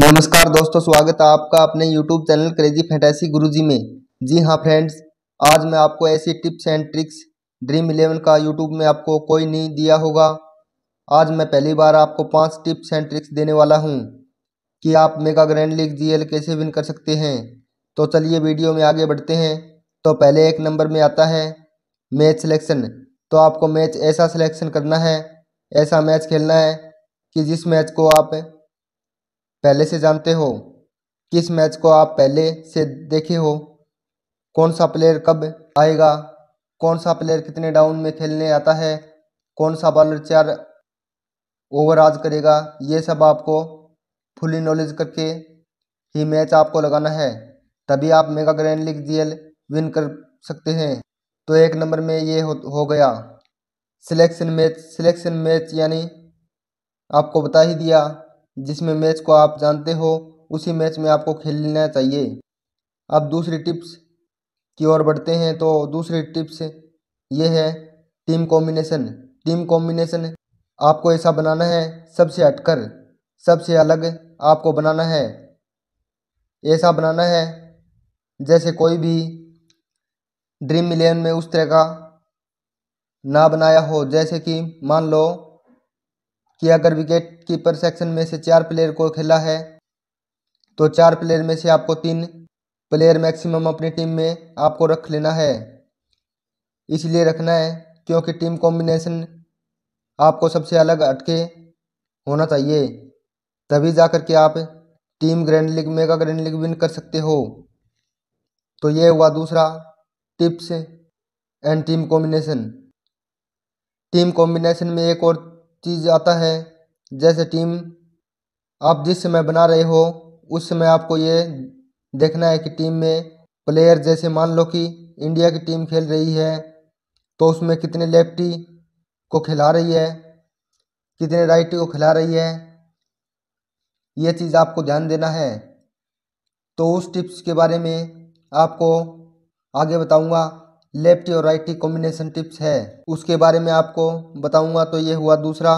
नमस्कार दोस्तों स्वागत है आपका अपने YouTube channel Crazy Fantasy Guruji में जी हाँ फ्रेंड्स आज मैं आपको ऐसी tips and tricks Dream Eleven का YouTube में आपको कोई नहीं दिया होगा आज मैं पहली बार आपको पांच टिप्स एंड ट्रिक्स देने वाला हूँ कि आप मेगा ग्रैंड लीग जीएल कैसे विन कर सकते हैं तो चलिए वीडियो में आगे बढ़ते हैं तो पहले एक नंबर में आता है मैच सिलेक्शन तो आपको मैच ऐसा सिलेक्शन करना है ऐसा मैच खेलना है कि जिस मैच को आप पहले से जानते हो किस मैच को आप पहले से देखे हो कौन सा प्लेयर कब आएगा कौन सा प्लेयर कितने डाउन में खेलने आता है कौन सा बॉलर चार ओवर आज करेगा ये सब आपको फुली नॉलेज करके ही मैच आपको लगाना है तभी आप mega grand league GL win कर सकते हैं तो एक नंबर में ये हो, हो गया सिलेक्शन मैच सिलेक्शन मैच यानी आपको बता ही दिया जिसमें मैच को आप जानते हो उसी मैच में आपको खेलना चाहिए अब दूसरी टिप्स की ओर बढ़ते हैं तो दूसरी टिप्स ये है टीम कॉम्बिनेशन टीम कॉम्बिनेशन आपको ऐसा बनाना है सबसे हटकर सबसे अलग आपको बनाना है ऐसा बनाना है जैसे कोई भी ड्रीम इलेवन में उस तरह का ना बनाया हो जैसे कि मान लो कि अगर विकेट कीपर सेक्शन में से चार प्लेयर को खेला है तो चार प्लेयर में से आपको तीन प्लेयर मैक्सिमम अपनी टीम में आपको रख लेना है इसलिए रखना है क्योंकि टीम कॉम्बिनेशन आपको सबसे अलग अटके होना चाहिए तभी जा के आप team grand league mega grand league win कर सकते हो तो ये हुआ दूसरा tips and team combination team combination में एक और चीज़ आता है जैसे टीम आप जिस समय बना रहे हो उस समय आपको ये देखना है कि टीम में प्लेयर जैसे मान लो कि इंडिया की टीम खेल रही है तो उसमें कितने लेफ्टी को खिला रही है कितने राइटी को खिला रही है ये चीज़ आपको ध्यान देना है तो उस टिप्स के बारे में आपको आगे बताऊंगा लेफ़्ट और राइट की कॉम्बिनेशन टिप्स है उसके बारे में आपको बताऊंगा तो ये हुआ दूसरा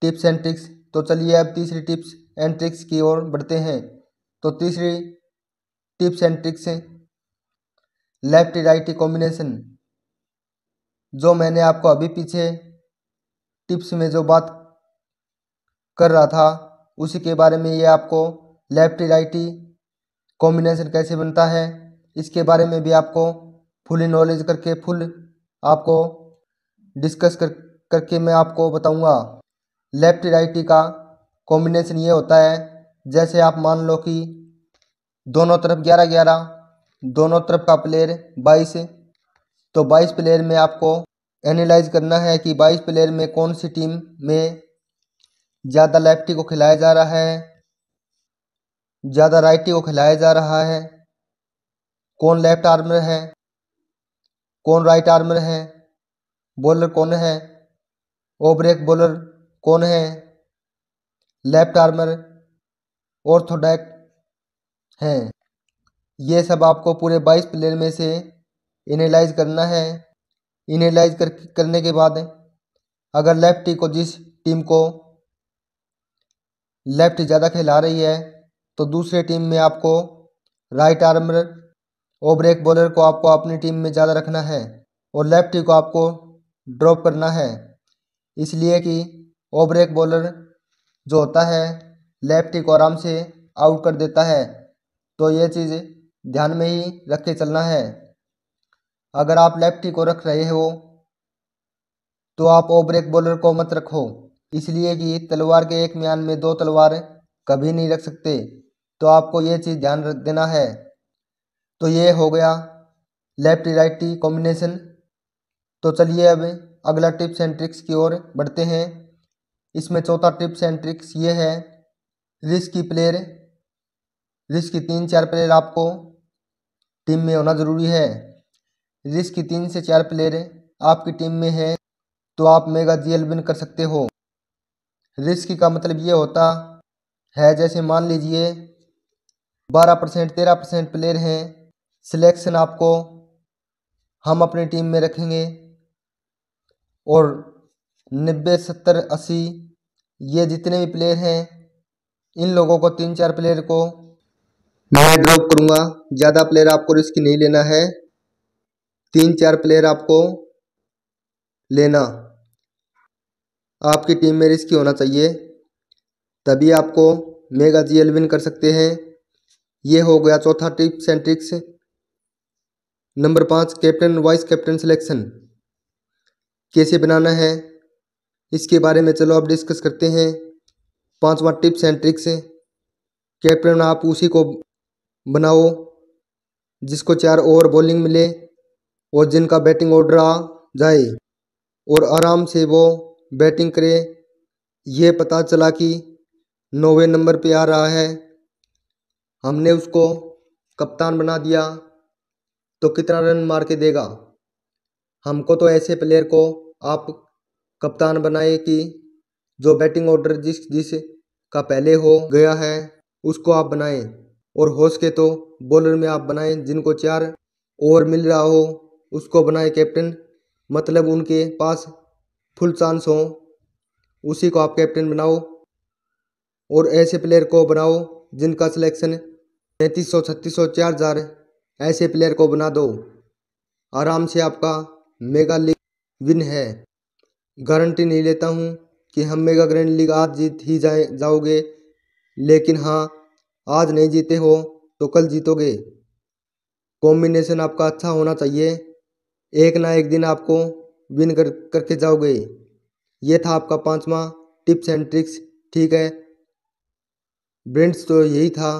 टिप्स एंड ट्रिक्स तो चलिए अब तीसरी टिप्स एंड ट्रिक्स की ओर बढ़ते हैं तो तीसरी टिप्स एंड ट्रिक्स है लेफ्ट राइट कॉम्बिनेशन जो मैंने आपको अभी पीछे टिप्स में जो बात कर रहा था उसी के बारे में ये आपको लेफ्ट राइट कॉम्बिनेशन कैसे बनता है इसके बारे में भी आपको फुल नॉलेज करके फुल आपको डिस्कस कर करके मैं आपको बताऊंगा लेफ्ट राइट का कॉम्बिनेशन ये होता है जैसे आप मान लो कि दोनों तरफ ग्यारह ग्यारह दोनों तरफ का प्लेयर बाईस तो बाईस प्लेयर में आपको एनालाइज करना है कि बाईस प्लेयर में कौन सी टीम में ज़्यादा लेफ्टी को खिलाया जा रहा है ज़्यादा राइटी को खिलाया जा रहा है कौन लेफ्ट आर्मर है कौन राइट आर्मर है बॉलर कौन है ओब्रेक ब्रेक बॉलर कौन है लेफ्ट आर्मर ऑर्थोडैक हैं ये सब आपको पूरे बाईस प्लेयर में से इनालाइज़ करना है इनालाइज कर करने के बाद अगर लेफ्ट को जिस टीम को लेफ्ट ज़्यादा खिला रही है तो दूसरे टीम में आपको राइट आर्मर और ब्रेक बॉलर को आपको अपनी टीम में ज़्यादा रखना है और लेफ्टी को आपको ड्रॉप करना है इसलिए कि ओ ब्रेक बॉलर जो होता है लेफ्टी को आराम से आउट कर देता है तो ये चीज़ ध्यान में ही रख के चलना है अगर आप लेफ्टी को रख रहे हो तो आप ओ ब्रेक बॉलर को मत रखो इसलिए कि तलवार के एक म्यान में दो तलवार कभी नहीं रख सकते तो आपको ये चीज़ ध्यान रख देना है तो ये हो गया लेफ्ट राइट टी कॉम्बिनेशन तो चलिए अब अगला टिप्स एंड ट्रिक्स की ओर बढ़ते हैं इसमें चौथा टिप्स एंड ट्रिक्स ये है रिस्क की प्लेयर रिस्क की तीन चार प्लेयर आपको टीम में होना ज़रूरी है रिस्क की तीन से चार प्लेयर आपकी टीम में है तो आप मेगा जी विन कर सकते हो रिस्क का मतलब ये होता है जैसे मान लीजिए बारह परसेंट तेरह परसेंट प्लेयर हैं सिलेक्शन आपको हम अपनी टीम में रखेंगे और नब्बे सत्तर अस्सी ये जितने भी प्लेयर हैं इन लोगों को तीन चार प्लेयर को मैं ड्रॉप करूँगा ज़्यादा प्लेयर आपको रिस्क नहीं लेना है तीन चार प्लेयर आपको लेना आपकी टीम में रिस्क होना चाहिए तभी आपको मेगा जी विन कर सकते हैं ये हो गया चौथा टिप्स एंड ट्रिक्स नंबर पाँच कैप्टन वाइस कैप्टन सिलेक्शन कैसे बनाना है इसके बारे में चलो आप डिस्कस करते हैं पांचवा टिप्स एंड ट्रिक्स कैप्टन आप उसी को बनाओ जिसको चार ओवर बॉलिंग मिले और जिनका बैटिंग ऑर्डर आ जाए और आराम से वो बैटिंग करे ये पता चला कि नौवे नंबर पे आ रहा है हमने उसको कप्तान बना दिया तो कितना रन मार के देगा हमको तो ऐसे प्लेयर को आप कप्तान बनाए कि जो बैटिंग ऑर्डर जिस जिस का पहले हो गया है उसको आप बनाएं और हो सके तो बॉलर में आप बनाएं जिनको चार ओवर मिल रहा हो उसको बनाए कैप्टन मतलब उनके पास फुल चांस हो उसी को आप कैप्टन बनाओ और ऐसे प्लेयर को बनाओ जिनका सिलेक्शन तैंतीस सौ छत्तीस सौ चार हज़ार ऐसे प्लेयर को बना दो आराम से आपका मेगा लीग विन है गारंटी नहीं लेता हूँ कि हम मेगा ग्रैंड लीग आज जीत ही जाए जाओगे लेकिन हाँ आज नहीं जीते हो तो कल जीतोगे कॉम्बिनेशन आपका अच्छा होना चाहिए एक ना एक दिन आपको विन कर करके जाओगे ये था आपका पांचवा टिप्स एंड ट्रिक्स ठीक है ब्रेंड्स तो यही था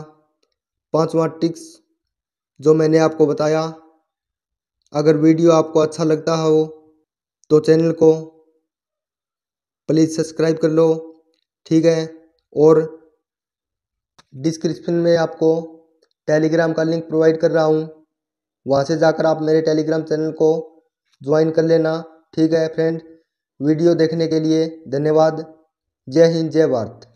पांचवा टिक्स जो मैंने आपको बताया अगर वीडियो आपको अच्छा लगता हो तो चैनल को प्लीज़ सब्सक्राइब कर लो ठीक है और डिस्क्रिप्शन में आपको टेलीग्राम का लिंक प्रोवाइड कर रहा हूँ वहाँ से जाकर आप मेरे टेलीग्राम चैनल को ज्वाइन कर लेना ठीक है फ्रेंड वीडियो देखने के लिए धन्यवाद जय हिंद जय भारत